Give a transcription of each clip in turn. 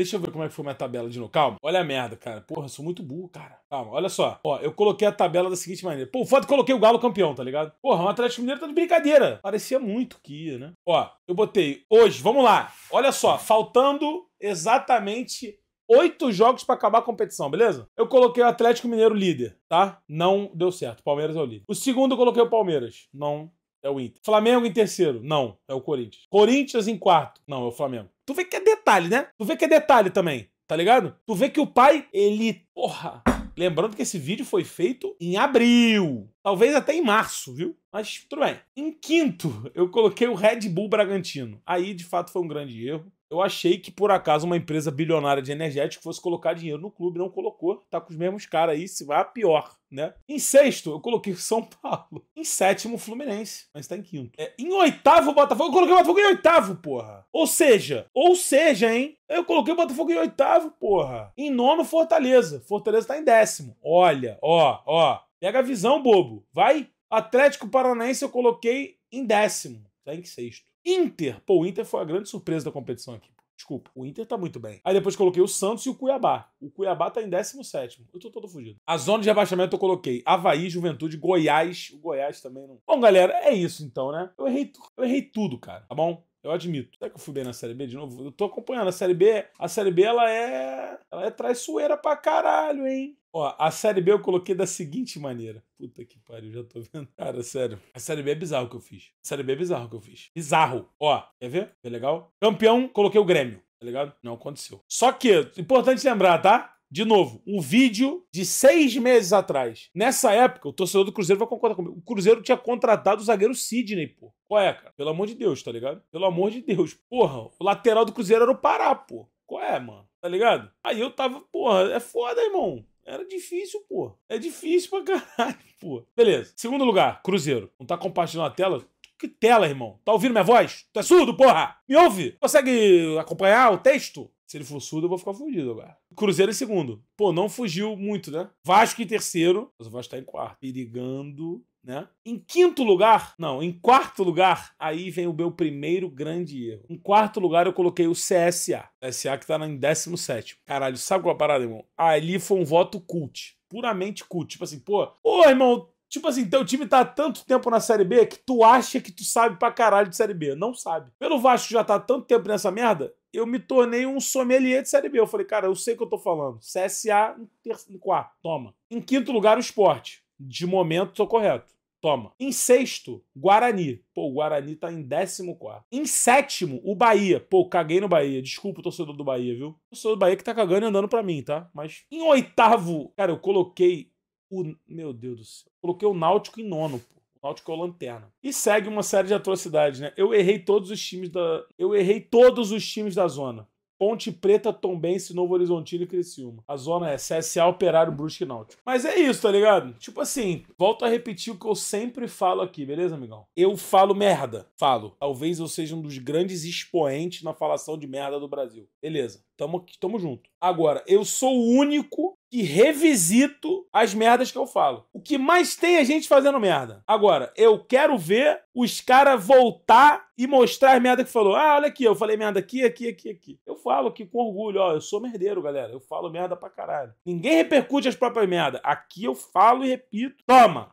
Deixa eu ver como é que foi minha tabela de novo. Calma. Olha a merda, cara. Porra, sou muito burro, cara. Calma, olha só. Ó, eu coloquei a tabela da seguinte maneira. Pô, foda eu coloquei o Galo campeão, tá ligado? Porra, o Atlético Mineiro tá de brincadeira. Parecia muito que ia, né? Ó, eu botei hoje, vamos lá. Olha só, faltando exatamente oito jogos para acabar a competição, beleza? Eu coloquei o Atlético Mineiro líder, tá? Não deu certo. Palmeiras é o líder. O segundo eu coloquei o Palmeiras. Não é o Inter. Flamengo em terceiro? Não, é o Corinthians. Corinthians em quarto? Não, é o Flamengo. Tu vê que é detalhe, né? Tu vê que é detalhe também, tá ligado? Tu vê que o pai, ele. Porra! Lembrando que esse vídeo foi feito em abril. Talvez até em março, viu? Mas tudo bem. Em quinto, eu coloquei o Red Bull Bragantino. Aí, de fato, foi um grande erro. Eu achei que por acaso uma empresa bilionária de energético fosse colocar dinheiro no clube, não colocou. Tá com os mesmos caras aí, se vai a pior, né? Em sexto, eu coloquei São Paulo. Em sétimo, Fluminense, mas tá em quinto. É, em oitavo, Botafogo. Eu coloquei o Botafogo em oitavo, porra. Ou seja, ou seja, hein? Eu coloquei o Botafogo em oitavo, porra. Em nono, Fortaleza. Fortaleza tá em décimo. Olha, ó, ó. Pega a visão, bobo. Vai. Atlético Paranaense eu coloquei em décimo. Tá em sexto. Inter. Pô, o Inter foi a grande surpresa da competição aqui. Desculpa, o Inter tá muito bem. Aí depois coloquei o Santos e o Cuiabá. O Cuiabá tá em 17. Eu tô todo fugido. A zona de rebaixamento eu coloquei Havaí, Juventude, Goiás. O Goiás também não. Bom, galera, é isso então, né? Eu errei, tu... eu errei tudo, cara. Tá bom? Eu admito. Será que eu fui bem na Série B de novo? Eu tô acompanhando. A Série B, a Série B ela é, ela é traiçoeira pra caralho, hein? Ó, a Série B eu coloquei da seguinte maneira. Puta que pariu, já tô vendo. Cara, sério. A Série B é bizarro que eu fiz. A Série B é bizarro que eu fiz. Bizarro. Ó, quer ver? É legal? Campeão, coloquei o Grêmio. Tá ligado? Não aconteceu. Só que, importante lembrar, tá? De novo, um vídeo de seis meses atrás. Nessa época, o torcedor do Cruzeiro vai concordar comigo. O Cruzeiro tinha contratado o zagueiro Sidney, pô. Qual é, cara? Pelo amor de Deus, tá ligado? Pelo amor de Deus. Porra, o lateral do Cruzeiro era o Pará, pô. Qual é, mano? Tá ligado? Aí eu tava, porra, é foda, irmão. Era difícil, pô. É difícil pra caralho, pô. Beleza. Segundo lugar, Cruzeiro. Não tá compartilhando a tela? Que tela, irmão? Tá ouvindo minha voz? Tu é surdo, porra? Me ouve? Consegue acompanhar o texto? Se ele for surdo, eu vou ficar fudido agora. Cruzeiro em segundo. Pô, não fugiu muito, né? Vasco em terceiro. Mas o Vasco tá em quarto. Perigando, né? Em quinto lugar, não, em quarto lugar, aí vem o meu primeiro grande erro. Em quarto lugar, eu coloquei o CSA. CSA que tá em 17. Caralho, sabe qual é a parada, irmão? Ali foi um voto cult. Puramente cult. Tipo assim, pô, ô, irmão, Tipo assim, teu time tá há tanto tempo na Série B que tu acha que tu sabe pra caralho de Série B. Não sabe. Pelo Vasco já tá há tanto tempo nessa merda, eu me tornei um sommelier de Série B. Eu falei, cara, eu sei o que eu tô falando. CSA em, terceiro, em quarto, toma. Em quinto lugar, o esporte. De momento, tô correto. Toma. Em sexto, Guarani. Pô, o Guarani tá em décimo quarto. Em sétimo, o Bahia. Pô, caguei no Bahia. Desculpa o torcedor do Bahia, viu? O torcedor do Bahia que tá cagando e andando pra mim, tá? Mas em oitavo, cara, eu coloquei o. Meu Deus do céu. Coloquei o Náutico em nono, pô. O Náutico é o lanterna. E segue uma série de atrocidades, né? Eu errei todos os times da. Eu errei todos os times da zona. Ponte Preta, Tombense, Novo Horizontino e Criciúma. A zona é CSA, Operário, Brusque e Náutico. Mas é isso, tá ligado? Tipo assim, volto a repetir o que eu sempre falo aqui, beleza, amigão? Eu falo merda. Falo. Talvez eu seja um dos grandes expoentes na falação de merda do Brasil. Beleza. Tamo, tamo junto. Agora, eu sou o único que revisito as merdas que eu falo. O que mais tem a é gente fazendo merda. Agora, eu quero ver os caras voltar e mostrar as merda que falou. Ah, olha aqui, eu falei merda aqui, aqui, aqui, aqui. Eu falo aqui com orgulho, ó, eu sou merdeiro, galera. Eu falo merda pra caralho. Ninguém repercute as próprias merdas. Aqui eu falo e repito. Toma!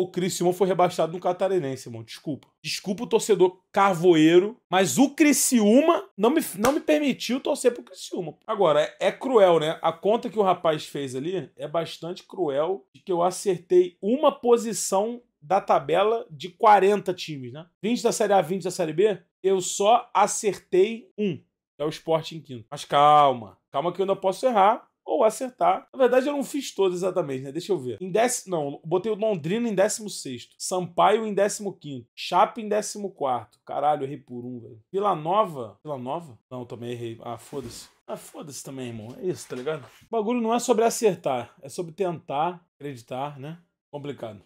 o Criciúma foi rebaixado no Catarinense, irmão. Desculpa. Desculpa o torcedor carvoeiro, mas o Criciúma não me, não me permitiu torcer pro Criciúma. Agora, é, é cruel, né? A conta que o rapaz fez ali é bastante cruel de que eu acertei uma posição da tabela de 40 times, né? 20 da Série A, 20 da Série B, eu só acertei um. É o Sport em quinto. Mas calma, calma que eu ainda posso errar ou acertar. Na verdade, eu não fiz todos exatamente, né? Deixa eu ver. Em décimo, não, botei o Londrina em 16 Sampaio em 15º, Chape em 14 Caralho, errei por um, velho. Vila Nova? Vila Nova? Não, também errei. Ah, foda-se. Ah, foda-se também, irmão. É isso, tá ligado? O bagulho não é sobre acertar, é sobre tentar acreditar, né? Complicado.